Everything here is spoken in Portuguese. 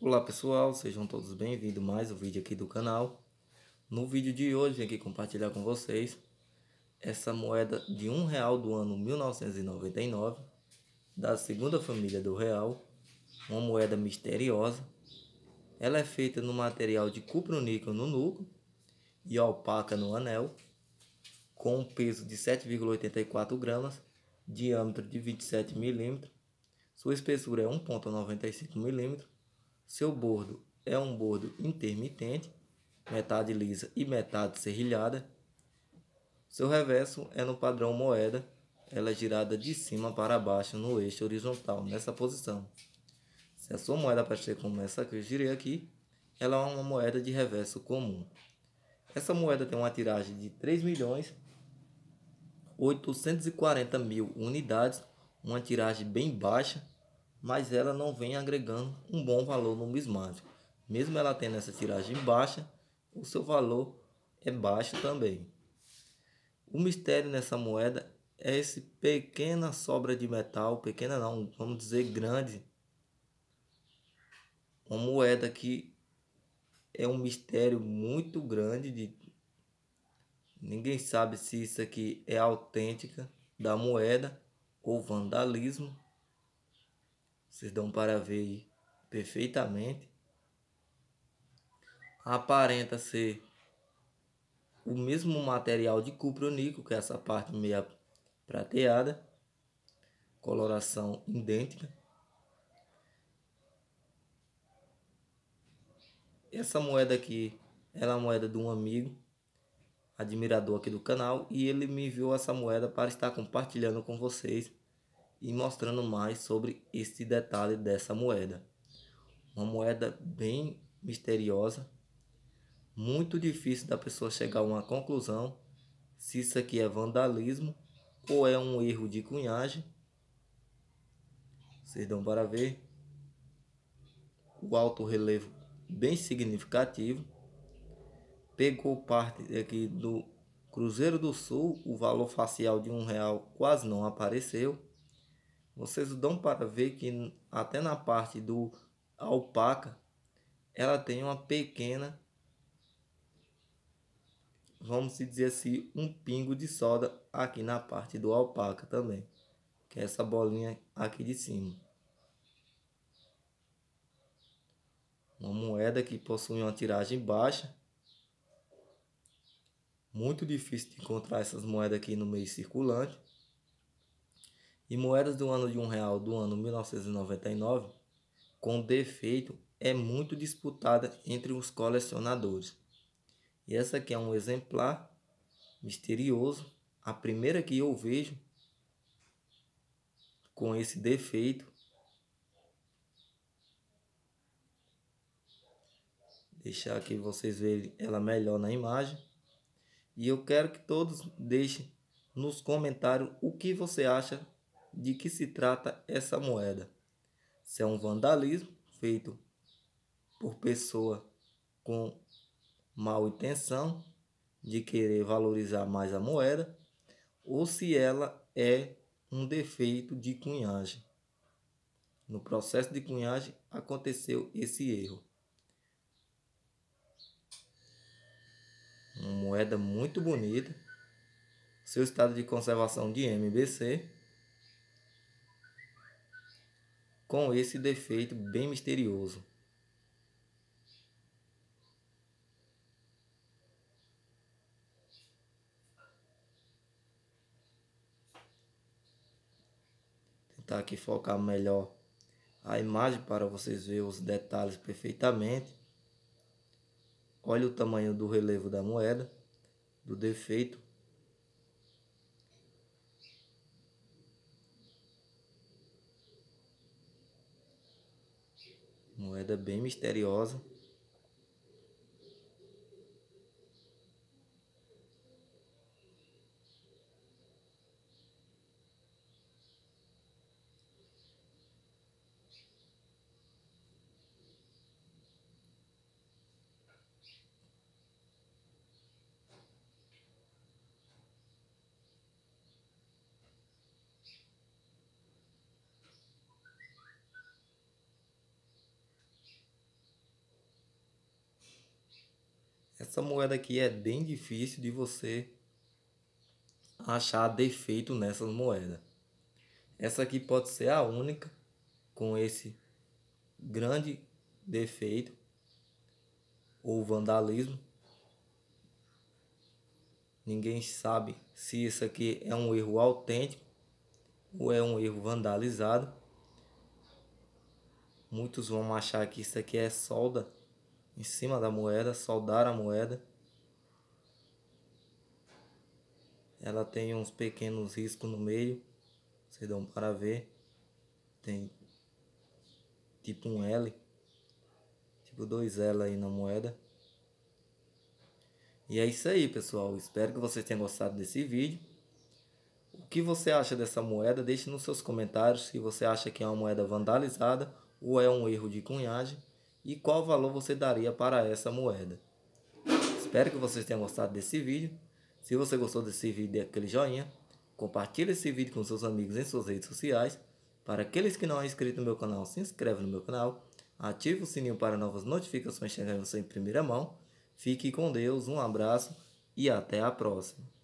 Olá pessoal, sejam todos bem-vindos mais um vídeo aqui do canal. No vídeo de hoje vim aqui compartilhar com vocês essa moeda de um real do ano 1999 da segunda família do real, uma moeda misteriosa. Ela é feita no material de cupro-níquel no núcleo e alpaca no anel, com um peso de 7,84 gramas, diâmetro de 27 milímetros, sua espessura é 1,95 milímetros seu bordo é um bordo intermitente, metade lisa e metade serrilhada. Seu reverso é no padrão moeda, ela é girada de cima para baixo no eixo horizontal, nessa posição. Se a sua moeda aparecer como essa que eu girei aqui, ela é uma moeda de reverso comum. Essa moeda tem uma tiragem de 3 milhões 840 mil unidades, uma tiragem bem baixa, mas ela não vem agregando um bom valor no numismático. Mesmo ela tendo essa tiragem baixa, o seu valor é baixo também. O mistério nessa moeda é essa pequena sobra de metal, pequena não, vamos dizer grande. Uma moeda que é um mistério muito grande de ninguém sabe se isso aqui é autêntica da moeda ou vandalismo vocês dão para ver perfeitamente. Aparenta ser o mesmo material de cupronico, que é essa parte meia prateada. Coloração idêntica. Essa moeda aqui, ela é a moeda de um amigo, admirador aqui do canal, e ele me enviou essa moeda para estar compartilhando com vocês e mostrando mais sobre este detalhe dessa moeda. Uma moeda bem misteriosa, muito difícil da pessoa chegar a uma conclusão se isso aqui é vandalismo ou é um erro de cunhagem. Vocês dão para ver o alto relevo bem significativo. Pegou parte aqui do Cruzeiro do Sul, o valor facial de um real quase não apareceu. Vocês dão para ver que até na parte do alpaca, ela tem uma pequena, vamos dizer assim, um pingo de soda aqui na parte do alpaca também. Que é essa bolinha aqui de cima. Uma moeda que possui uma tiragem baixa. Muito difícil de encontrar essas moedas aqui no meio circulante e moedas do ano de um real do ano 1999 com defeito é muito disputada entre os colecionadores. E essa aqui é um exemplar misterioso, a primeira que eu vejo com esse defeito. Deixar aqui vocês verem ela melhor na imagem. E eu quero que todos deixem nos comentários o que você acha de que se trata essa moeda. Se é um vandalismo feito por pessoa com mal intenção de querer valorizar mais a moeda ou se ela é um defeito de cunhagem. No processo de cunhagem aconteceu esse erro. Uma moeda muito bonita. Seu estado de conservação de MBC com esse defeito bem misterioso. Tentar aqui focar melhor a imagem para vocês verem os detalhes perfeitamente. Olha o tamanho do relevo da moeda, do defeito Moeda bem misteriosa. Essa moeda aqui é bem difícil de você achar defeito nessa moeda. Essa aqui pode ser a única com esse grande defeito ou vandalismo. Ninguém sabe se isso aqui é um erro autêntico ou é um erro vandalizado. Muitos vão achar que isso aqui é solda em cima da moeda, soldar a moeda. Ela tem uns pequenos riscos no meio, vocês dão para ver. Tem tipo um L, tipo dois L aí na moeda. E é isso aí, pessoal. Espero que vocês tenham gostado desse vídeo. O que você acha dessa moeda? Deixe nos seus comentários se você acha que é uma moeda vandalizada ou é um erro de cunhagem e qual valor você daria para essa moeda. Espero que vocês tenham gostado desse vídeo. Se você gostou desse vídeo, dê aquele joinha. Compartilhe esse vídeo com seus amigos em suas redes sociais. Para aqueles que não é inscrito no meu canal, se inscreve no meu canal. Ative o sininho para novas notificações chegando você em primeira mão. Fique com Deus, um abraço e até a próxima.